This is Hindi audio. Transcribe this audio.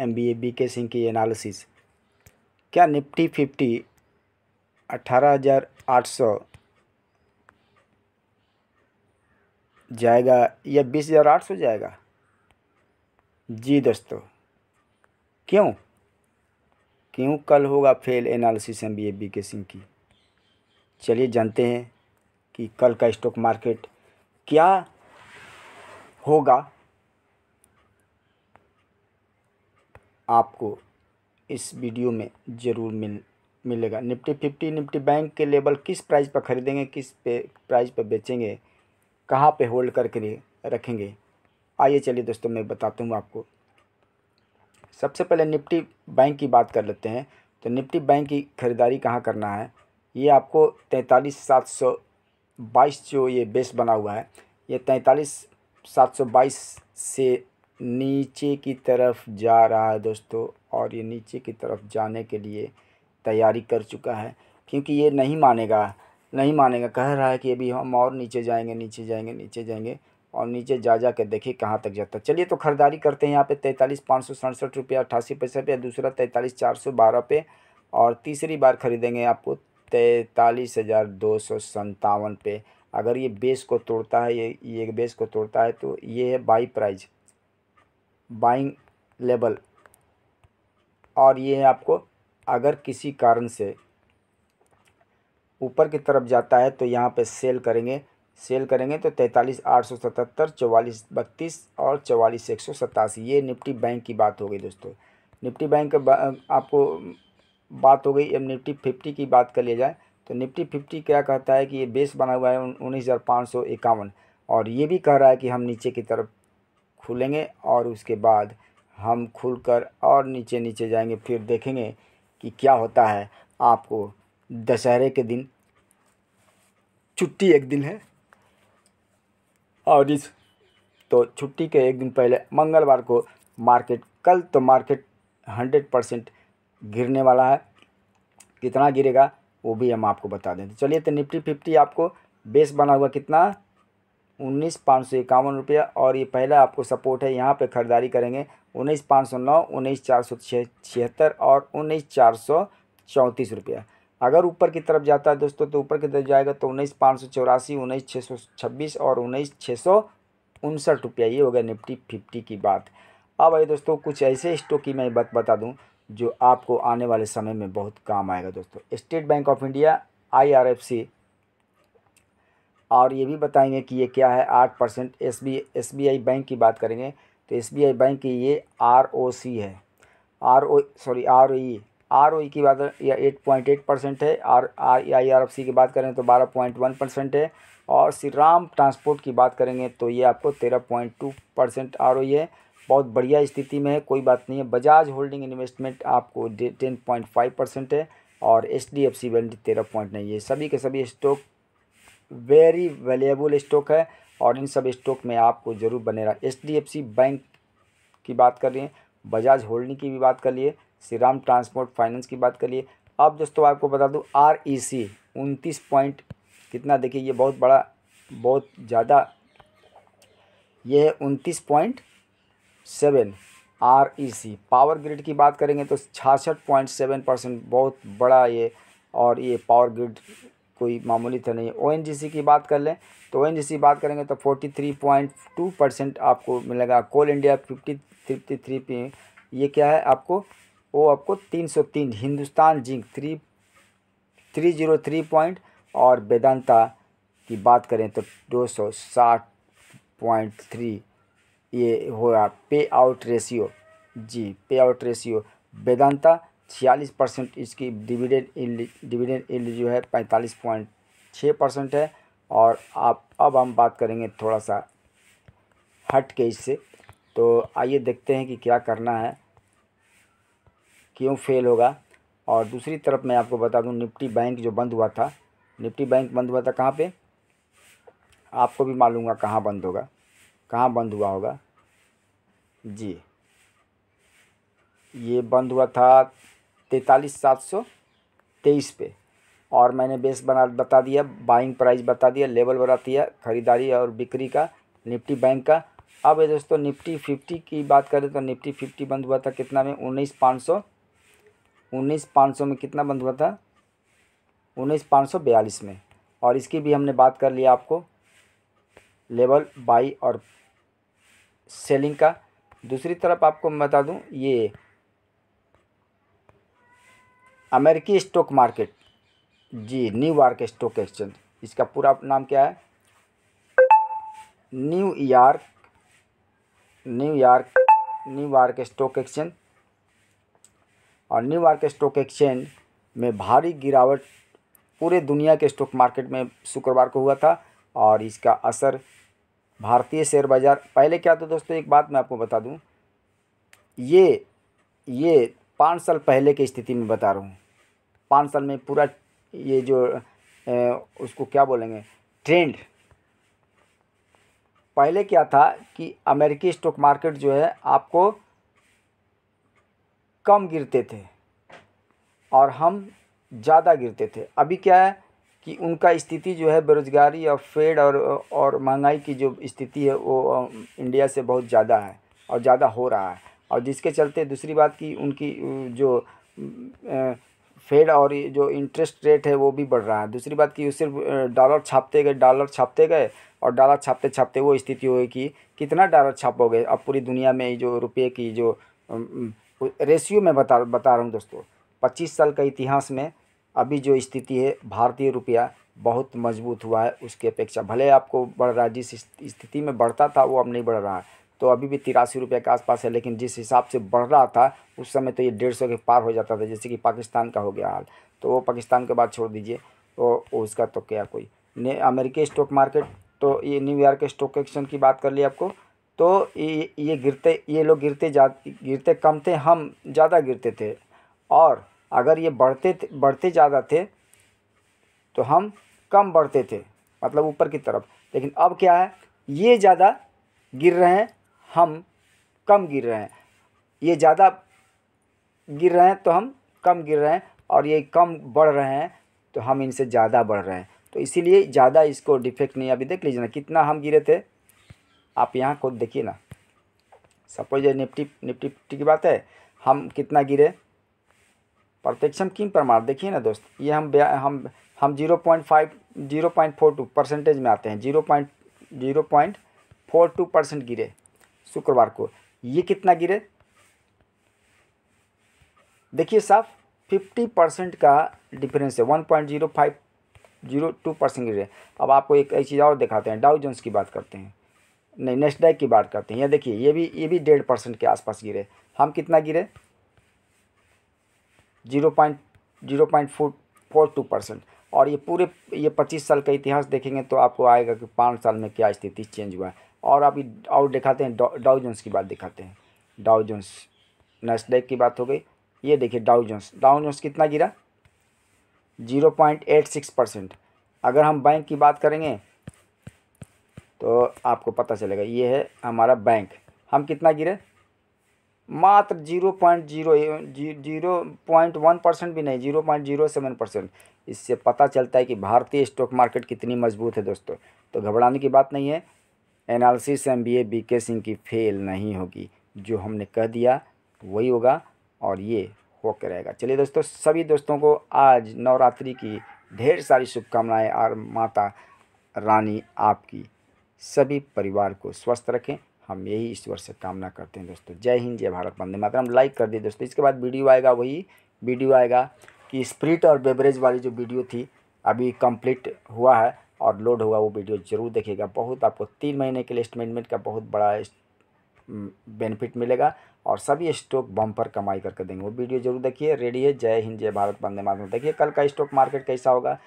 M B A B K Singh की एनालिसिस क्या निफ्टी फिफ्टी अट्ठारह हज़ार आठ सौ जाएगा या बीस हज़ार आठ सौ जाएगा जी दोस्तों क्यों क्यों कल होगा fail analysis M B A B K Singh की चलिए जानते हैं कि कल का स्टॉक मार्केट क्या होगा आपको इस वीडियो में ज़रूर मिल मिलेगा निफ्टी फिफ्टी निफ्टी बैंक के लेवल किस प्राइस पर ख़रीदेंगे किस पे प्राइस पर बेचेंगे कहाँ पे होल्ड करके रखेंगे आइए चलिए दोस्तों मैं बताता हूँ आपको सबसे पहले निफ्टी बैंक की बात कर लेते हैं तो निफ्टी बैंक की ख़रीदारी कहाँ करना है ये आपको तैंतालीस सात सौ बाईस जो ये बेस बना हुआ है ये तैंतालीस सात सौ बाईस से नीचे की तरफ जा रहा है दोस्तों और ये नीचे की तरफ जाने के लिए तैयारी कर चुका है क्योंकि ये नहीं मानेगा नहीं मानेगा कह रहा है कि अभी हम और नीचे जाएंगे नीचे जाएंगे नीचे जाएंगे और नीचे जा जा कर देखिए कहाँ तक जाता है चलिए तो खरीदारी करते हैं यहाँ पे तैंतालीस पाँच सौ सड़सठ रुपया अट्ठासी पैसे पे दूसरा तैंतालीस चार सौ बारह पे और तीसरी बार ख़रीदेंगे आपको तैंतालीस हज़ार दो सौ संतावन पे अगर ये बेस को तोड़ता है ये ये बेस को तोड़ता है तो ये है बाई प्राइज बाइंग लेबल और ये है आपको अगर किसी कारण से ऊपर की तरफ जाता है तो यहाँ पे सेल करेंगे सेल करेंगे तो तैंतालीस आठ सौ सतहत्तर चौवालीस बत्तीस और चौवालीस एक सौ सतासी ये निफ्टी बैंक की बात हो गई दोस्तों निफ्टी बैंक आपको बात हो गई अब निफ्टी फिफ्टी की बात कर लिया जाए तो निफ्टी फिफ्टी क्या कहता है कि ये बेस बना हुआ है उन्नीस हज़ार पाँच सौ इक्यावन और ये भी कह रहा है कि हम नीचे की तरफ खुलेंगे और उसके बाद हम खुलकर और नीचे नीचे जाएंगे फिर देखेंगे कि क्या होता है आपको दशहरे के दिन छुट्टी एक दिन है और इस तो छुट्टी के एक दिन पहले मंगलवार को मार्केट कल तो मार्केट हंड्रेड परसेंट गिरने वाला है कितना गिरेगा वो भी हम आपको बता दें तो चलिए तो निफ्टी फिफ्टी आपको बेस बना हुआ कितना उन्नीस पाँच सौ इक्यावन रुपया और ये पहला आपको सपोर्ट है यहाँ पे ख़रीदारी करेंगे उन्नीस पाँच सौ नौ उन्नीस चार सौ छिहत्तर और उन्नीस चार सौ चौंतीस रुपया अगर ऊपर की तरफ जाता है दोस्तों तो ऊपर की तरफ जाएगा तो उन्नीस पाँच सौ चौरासी उन्नीस छः सौ छब्बीस और उन्नीस छः सौ उनसठ रुपया ये हो गया निफ्टी फिफ्टी की बात अब आइए दोस्तों कुछ ऐसे स्टॉक की मैं बता दूँ जो आपको आने वाले समय में बहुत काम आएगा दोस्तों State Bank of India I R F C और ये भी बताएंगे कि ये क्या है आठ percent S B S B I bank की बात करेंगे तो एस बी आई बैंक की ये आर ओ सी है R O sorry R O E R O E की बात या एट पॉइंट एट परसेंट है और R I R F C की बात करें तो बारह पॉइंट वन परसेंट है और श्री राम ट्रांसपोर्ट की बात करेंगे तो ये आपको तेरह point two percent R O E है बहुत बढ़िया स्थिति में है कोई बात नहीं है बजाज होल्डिंग इन्वेस्टमेंट आपको टेन पॉइंट फाइव परसेंट है और H D F C bank तेरह पॉइंट नहीं है सभी के सभी स्टॉक वेरी वैल्यूएबल स्टॉक है और इन सब स्टॉक में आपको ज़रूर बने रहा एच बैंक की बात कर लिए बजाज होल्डिंग की भी बात कर लिए श्री राम ट्रांसपोर्ट फाइनेंस की बात कर लिए अब दोस्तों आपको बता दूँ आर ई सी उनतीस पॉइंट कितना देखिए ये बहुत बड़ा बहुत ज़्यादा ये है उनतीस point seven R E C power grid की बात करेंगे तो छासठ पॉइंट सेवन परसेंट बहुत बड़ा ये और ये पावर ग्रिड कोई मामूली तो नहीं ओ एन जी सी की बात कर लें तो ओ एन जी सी बात करेंगे तो forty three point two percent आपको मिलेगा Coal India fifty fifty three पे ये क्या है आपको वो आपको तीन सौ तीन Hindustan zinc three three zero three point और वेदांता की बात करें तो दो सौ साठ पॉइंट थ्री ये हुआ पे आउट रेशियो जी पे आउट रेशियो वेदांता छियालीस परसेंट इसकी डिविडेंड डिविडेंड इल जो है पैंतालीस पॉइंट छः परसेंट है और आप अब हम बात करेंगे थोड़ा सा हट के इससे तो आइए देखते हैं कि क्या करना है क्यों फेल होगा और दूसरी तरफ मैं आपको बता दूं निफ्टी बैंक जो बंद हुआ था निफ्टी बैंक बंद हुआ था कहाँ पे आपको भी मालूम होगा कहाँ बंद होगा कहाँ बंद हुआ होगा जी ये बंद हुआ था तैंतालीस सात सौ तेईस पे और मैंने बेस बना बता दिया बाइंग प्राइस बता दिया लेवल बता दिया ख़रीदारी और बिक्री का निफ्टी बैंक का अब ये दोस्तों निफ्टी फिफ्टी की बात करें तो निफ्टी फिफ्टी बंद हुआ था कितना में उन्नीस पाँच सौ उन्नीस पाँच सौ में कितना बंद हुआ था उन्नीस पाँच सौ बयालीस में और इसकी भी हमने बात कर लिया आपको लेवल बाई और सेलिंग का दूसरी तरफ आपको मैं बता दूँ ये अमेरिकी स्टॉक मार्केट जी न्यू यॉर्क स्टॉक एक्सचेंज इसका पूरा नाम क्या है New York New York York stock exchange और न्यू यॉर्क स्टॉक एक्सचेंज में भारी गिरावट पूरे दुनिया के स्टॉक मार्केट में शुक्रवार को हुआ था और इसका असर भारतीय शेयर बाज़ार पहले क्या था दोस्तों एक बात मैं आपको बता दूं ये ये पाँच साल पहले की स्थिति में बता रहा हूँ पाँच साल में पूरा ये जो ए, उसको क्या बोलेंगे ट्रेंड पहले क्या था कि अमेरिकी स्टॉक मार्केट जो है आपको कम गिरते थे और हम ज़्यादा गिरते थे अभी क्या है कि उनका स्थिति जो है बेरोजगारी और फेड और और महंगाई की जो स्थिति है वो इंडिया से बहुत ज़्यादा है और ज़्यादा हो रहा है और जिसके चलते दूसरी बात कि उनकी जो फेड और जो इंटरेस्ट रेट है वो भी बढ़ रहा है दूसरी बात कि वो सिर्फ डॉलर छापते गए डॉलर छापते गए और डॉलर छापते छापते वो स्थिति हुई कि कितना डॉलर छापोगे अब पूरी दुनिया में जो रुपये की जो रेशियो में बता बता रहा हूँ दोस्तों पच्चीस साल का इतिहास में अभी जो स्थिति है भारतीय रुपया बहुत मजबूत हुआ है उसके अपेक्षा भले आपको बढ़ रहा है जिस स्थिति में बढ़ता था वो अब नहीं बढ़ रहा है तो अभी भी तिरासी रुपये के आसपास है लेकिन जिस हिसाब से बढ़ रहा था उस समय तो ये डेढ़ सौ के पार हो जाता था जैसे कि पाकिस्तान का हो गया हाल तो वो पाकिस्तान के बाद छोड़ दीजिए तो उसका तो क्या कोई अमेरिकी स्टॉक मार्केट तो ये न्यूयॉर्क स्टॉक एक्सचेंज की बात कर ली आपको तो ये ये गिरते ये लोग गिरते जा गिरते कम थे हम ज़्यादा गिरते थे और अगर ये बढ़ते बढ़ते ज़्यादा थे तो हम कम बढ़ते थे मतलब ऊपर की तरफ लेकिन अब क्या है ये ज़्यादा गिर रहे हैं हम कम गिर रहे हैं ये ज़्यादा गिर रहे हैं तो हम कम गिर रहे हैं और ये कम बढ़ रहे हैं तो हम इनसे ज़्यादा बढ़ रहे हैं तो इसीलिए ज़्यादा इसको डिफेक्ट नहीं अभी देख लीजिए ना कितना हम गिरे थे आप यहाँ खुद देखिए ना सपोज ये निफ्टी निफ्टी फिफ्टी की बात है हम कितना गिरे प्रत्यक्षम किम प्रमाण देखिए ना दोस्त ये हम हम हम zero point five zero point four two percentage में आते हैं zero point zero point four two percent गिरे शुक्रवार को ये कितना गिरे देखिए साहब फिफ्टी परसेंट का डिफरेंस है one point zero five zero two percent गिरे अब आपको एक ऐसी चीज़ और दिखाते हैं डाउ जोन्स की बात करते हैं नहीं नेस्डैक की बात करते हैं यह देखिए ये भी ये भी डेढ़ परसेंट के आसपास गिरे हम कितना गिरे zero point zero point four four two percent और ये पूरे ये पच्चीस साल का इतिहास देखेंगे तो आपको आएगा कि पाँच साल में क्या स्थिति चेंज हुआ है और आप और दिखाते हैं डाउ जोन्स की बात दिखाते हैं डाउ जोन्स नस्डेक की बात हो गई ये देखिए डाउ जोन्स डाउ जोन्स कितना गिरा zero point eight six percent अगर हम बैंक की बात करेंगे तो आपको पता चलेगा ये है हमारा बैंक हम कितना गिरे मात्र zero point zero zero point one percent भी नहीं zero point zero seven percent इससे पता चलता है कि भारतीय स्टॉक मार्केट कितनी मजबूत है दोस्तों तो घबराने की बात नहीं है analysis M B A B K Singh की फेल नहीं होगी जो हमने कह दिया वही होगा और ये होकर रहेगा चलिए दोस्तों सभी दोस्तों को आज नवरात्रि की ढेर सारी शुभकामनाएं और माता रानी आपकी सभी परिवार को स्वस्थ रखें हम यही ईश्वर से कामना करते हैं दोस्तों जय हिंद जय भारत वंदे मातरम लाइक कर दिए दोस्तों इसके बाद वीडियो आएगा वही वीडियो आएगा कि स्प्रिट और बेवरेज वाली जो वीडियो थी अभी कंप्लीट हुआ है और लोड होगा वो वीडियो ज़रूर देखिएगा बहुत आपको तीन महीने के लिए इन्वेस्टमेंट का बहुत बड़ा बेनिफिट मिलेगा और सभी स्टॉक बम्पर कमाई करके देंगे वो वीडियो जरूर देखिए रेडी है जय हिंद जय भारत बंदे मातरम देखिए कल का स्टॉक मार्केट कैसा होगा